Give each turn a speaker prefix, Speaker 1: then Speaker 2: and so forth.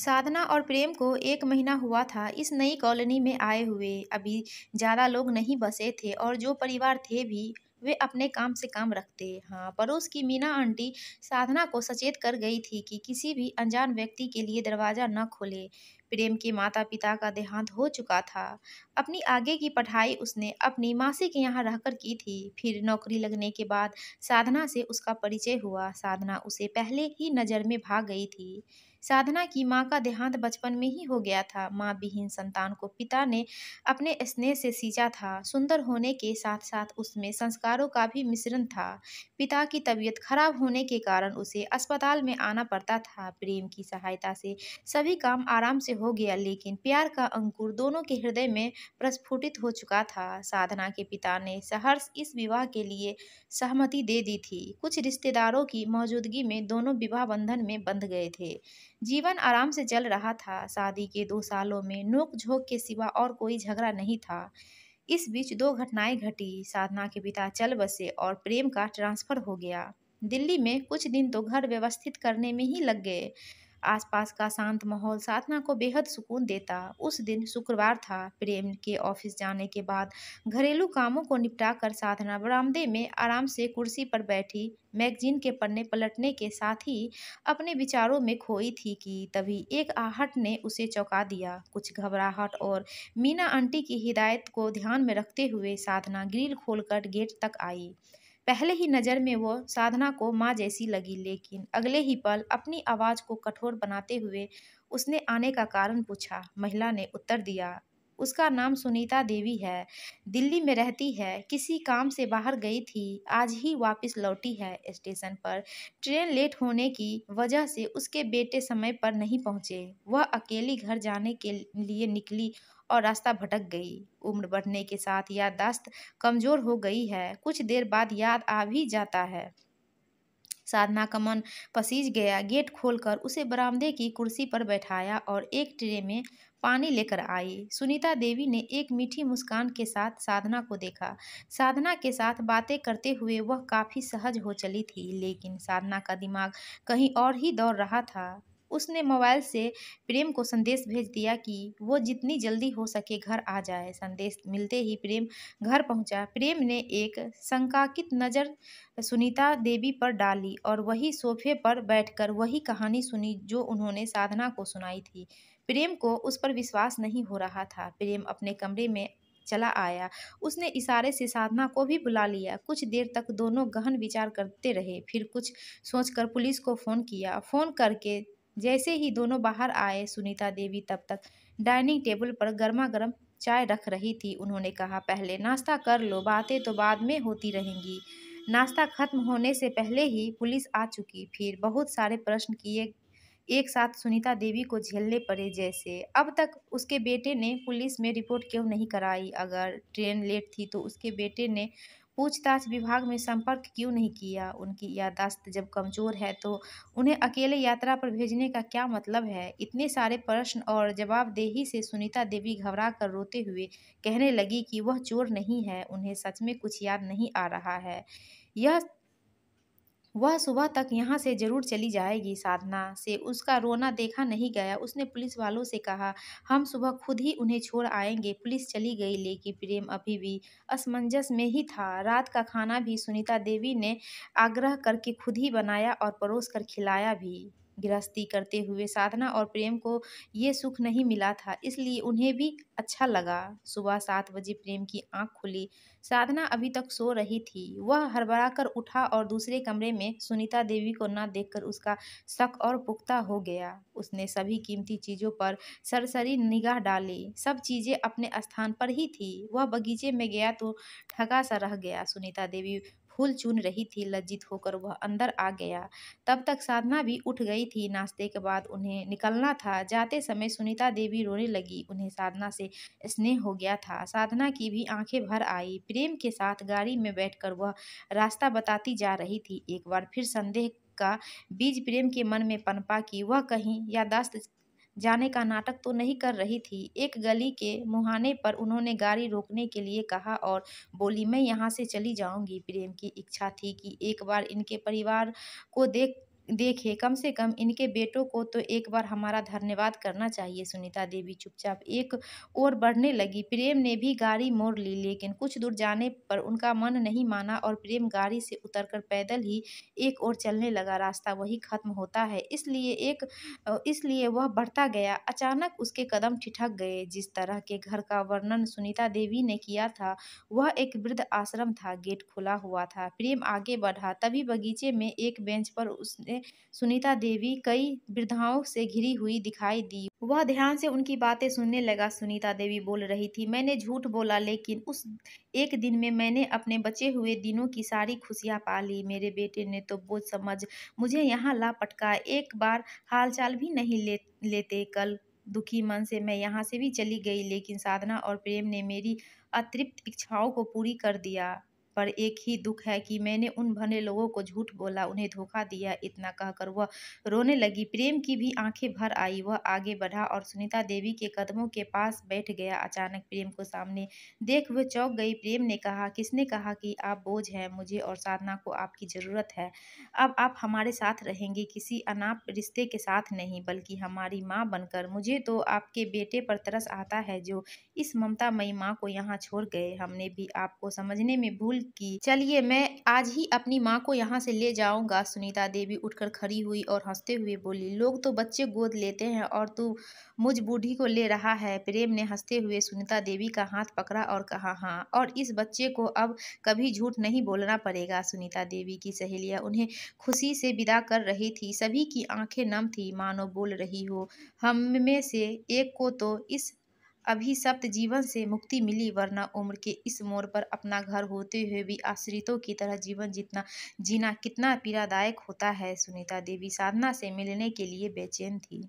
Speaker 1: साधना और प्रेम को एक महीना हुआ था इस नई कॉलोनी में आए हुए अभी ज़्यादा लोग नहीं बसे थे और जो परिवार थे भी वे अपने काम से काम रखते हाँ पड़ोस की मीना आंटी साधना को सचेत कर गई थी कि किसी भी अनजान व्यक्ति के लिए दरवाज़ा न खोले प्रेम के माता पिता का देहांत हो चुका था अपनी आगे की पढ़ाई उसने अपनी मासी के यहाँ रहकर की थी फिर नौकरी लगने के बाद साधना से उसका परिचय हुआ साधना उसे पहले ही नज़र में भाग गई थी साधना की माँ का देहांत बचपन में ही हो गया था माँ विहीन संतान को पिता ने अपने स्नेह से सींचा था सुंदर होने के साथ साथ उसमें संस्कारों का भी मिश्रण था पिता की तबीयत खराब होने के कारण उसे अस्पताल में आना पड़ता था प्रेम की सहायता से सभी काम आराम से हो गया लेकिन प्यार का अंकुर दोनों के हृदय में प्रस्फुटित हो चुका था साधना के पिता ने सहर्ष इस विवाह के लिए सहमति दे दी थी कुछ रिश्तेदारों की मौजूदगी में दोनों विवाह बंधन में बंध गए थे जीवन आराम से चल रहा था शादी के दो सालों में नोक झोंक के सिवा और कोई झगड़ा नहीं था इस बीच दो घटनाएं घटी साधना के पिता चल बसे और प्रेम का ट्रांसफर हो गया दिल्ली में कुछ दिन तो घर व्यवस्थित करने में ही लग गए आसपास का शांत माहौल साधना को बेहद सुकून देता उस दिन शुक्रवार था प्रेम के ऑफिस जाने के बाद घरेलू कामों को निपटाकर साधना बरामदे में आराम से कुर्सी पर बैठी मैगजीन के पन्ने पलटने के साथ ही अपने विचारों में खोई थी कि तभी एक आहट ने उसे चौंका दिया कुछ घबराहट और मीना आंटी की हिदायत को ध्यान में रखते हुए साधना ग्रिल खोलकर गेट तक आई पहले ही नज़र में वो साधना को माँ जैसी लगी लेकिन अगले ही पल अपनी आवाज़ को कठोर बनाते हुए उसने आने का कारण पूछा महिला ने उत्तर दिया उसका नाम सुनीता देवी है दिल्ली में रहती है किसी काम से बाहर गई थी आज ही वापस लौटी है स्टेशन पर ट्रेन लेट होने की वजह से उसके बेटे समय पर नहीं पहुंचे वह अकेली घर जाने के लिए निकली और रास्ता भटक गई उम्र बढ़ने के साथ याददाश्त कमज़ोर हो गई है कुछ देर बाद याद आ भी जाता है साधना का मन पसीज गया गेट खोलकर उसे बरामदे की कुर्सी पर बैठाया और एक ट्रे में पानी लेकर आई सुनीता देवी ने एक मीठी मुस्कान के साथ साधना को देखा साधना के साथ बातें करते हुए वह काफ़ी सहज हो चली थी लेकिन साधना का दिमाग कहीं और ही दौड़ रहा था उसने मोबाइल से प्रेम को संदेश भेज दिया कि वो जितनी जल्दी हो सके घर आ जाए संदेश मिलते ही प्रेम घर पहुंचा प्रेम ने एक शंकाकित नज़र सुनीता देवी पर डाली और वही सोफे पर बैठकर वही कहानी सुनी जो उन्होंने साधना को सुनाई थी प्रेम को उस पर विश्वास नहीं हो रहा था प्रेम अपने कमरे में चला आया उसने इशारे से साधना को भी बुला लिया कुछ देर तक दोनों गहन विचार करते रहे फिर कुछ सोचकर पुलिस को फ़ोन किया फ़ोन करके जैसे ही दोनों बाहर आए सुनीता देवी तब तक डाइनिंग टेबल पर गर्मा गर्म चाय रख रही थी उन्होंने कहा पहले नाश्ता कर लो बातें तो बाद में होती रहेंगी नाश्ता खत्म होने से पहले ही पुलिस आ चुकी फिर बहुत सारे प्रश्न किए एक साथ सुनीता देवी को झेलने पड़े जैसे अब तक उसके बेटे ने पुलिस में रिपोर्ट क्यों नहीं कराई अगर ट्रेन लेट थी तो उसके बेटे ने पूछताछ विभाग में संपर्क क्यों नहीं किया उनकी यादाश्त जब कमज़ोर है तो उन्हें अकेले यात्रा पर भेजने का क्या मतलब है इतने सारे प्रश्न और जवाबदेही से सुनीता देवी घबरा कर रोते हुए कहने लगी कि वह चोर नहीं है उन्हें सच में कुछ याद नहीं आ रहा है यह वह सुबह तक यहाँ से ज़रूर चली जाएगी साधना से उसका रोना देखा नहीं गया उसने पुलिस वालों से कहा हम सुबह खुद ही उन्हें छोड़ आएंगे पुलिस चली गई लेकिन प्रेम अभी भी असमंजस में ही था रात का खाना भी सुनीता देवी ने आग्रह करके खुद ही बनाया और परोस कर खिलाया भी गृहस्थी करते हुए साधना और प्रेम को ये सुख नहीं मिला था इसलिए उन्हें भी अच्छा लगा सुबह सात बजे प्रेम की आंख खुली साधना अभी तक सो रही थी वह हड़बड़ा कर उठा और दूसरे कमरे में सुनीता देवी को ना देखकर उसका शक और पुख्ता हो गया उसने सभी कीमती चीज़ों पर सरसरी निगाह डाली सब चीज़ें अपने स्थान पर ही थी वह बगीचे में गया तो ठगा सा रह गया सुनीता देवी फूल चुन रही थी लज्जित होकर वह अंदर आ गया तब तक साधना भी उठ गई थी नाश्ते के बाद उन्हें निकलना था जाते समय सुनीता देवी रोने लगी उन्हें साधना से स्नेह हो गया था साधना की भी आंखें भर आई प्रेम के साथ गाड़ी में बैठ वह रास्ता बताती जा रही थी एक बार फिर संदेह का बीज प्रेम के मन में पनपा कि वह कहीं यादाश्त जाने का नाटक तो नहीं कर रही थी एक गली के मुहाने पर उन्होंने गाड़ी रोकने के लिए कहा और बोली मैं यहाँ से चली जाऊँगी प्रेम की इच्छा थी कि एक बार इनके परिवार को देख देखे कम से कम इनके बेटों को तो एक बार हमारा धन्यवाद करना चाहिए सुनीता देवी चुपचाप एक और बढ़ने लगी प्रेम ने भी गाड़ी मोड़ ली लेकिन कुछ दूर जाने पर उनका मन नहीं माना और प्रेम गाड़ी से उतरकर पैदल ही एक ओर चलने लगा रास्ता वही खत्म होता है इसलिए एक इसलिए वह बढ़ता गया अचानक उसके कदम ठिठक गए जिस तरह के घर का वर्णन सुनीता देवी ने किया था वह एक वृद्ध आश्रम था गेट खुला हुआ था प्रेम आगे बढ़ा तभी बगीचे में एक बेंच पर उसने सुनीता देवी कई वृद्धाओं से घिरी हुई दिखाई दी वह ध्यान से उनकी बातें सुनने लगा सुनीता देवी बोल रही थी मैंने झूठ बोला लेकिन उस एक दिन में मैंने अपने बचे हुए दिनों की सारी खुशियां पा ली मेरे बेटे ने तो बोझ समझ मुझे यहाँ ला पटका एक बार हालचाल भी नहीं ले लेते कल दुखी मन से मैं यहाँ से भी चली गई लेकिन साधना और प्रेम ने मेरी अतृप्त इच्छाओं को पूरी कर दिया पर एक ही दुख है कि मैंने उन भने लोगों को झूठ बोला उन्हें धोखा दिया इतना कहकर वह रोने लगी प्रेम की भी आंखें भर आई वह आगे बढ़ा और सुनीता देवी के कदमों के पास बैठ गया अचानक प्रेम को सामने देख वह चौंक गई प्रेम ने कहा किसने कहा कि आप बोझ हैं मुझे और साधना को आपकी ज़रूरत है अब आप हमारे साथ रहेंगे किसी अनाप रिश्ते के साथ नहीं बल्कि हमारी माँ बनकर मुझे तो आपके बेटे पर तरस आता है जो इस ममता मई माँ को यहाँ छोड़ गए हमने भी आपको समझने में भूल की चलिए मैं आज ही अपनी माँ को यहाँ से ले जाऊंगा सुनीता देवी उठकर खड़ी हुई और हंसते हुए बोली लोग तो बच्चे गोद लेते हैं और तू मुझ बूढ़ी को ले रहा है प्रेम ने हंसते हुए सुनीता देवी का हाथ पकड़ा और कहा हाँ और इस बच्चे को अब कभी झूठ नहीं बोलना पड़ेगा सुनीता देवी की सहेलियाँ उन्हें खुशी से विदा कर रही थी सभी की आंखें नम थी मानो बोल रही हो हम में से एक को तो इस सप्त जीवन से मुक्ति मिली वरना उम्र के इस मोड़ पर अपना घर होते हुए भी आश्रितों की तरह जीवन जीतना जीना कितना पीड़ादायक होता है सुनीता देवी साधना से मिलने के लिए बेचैन थी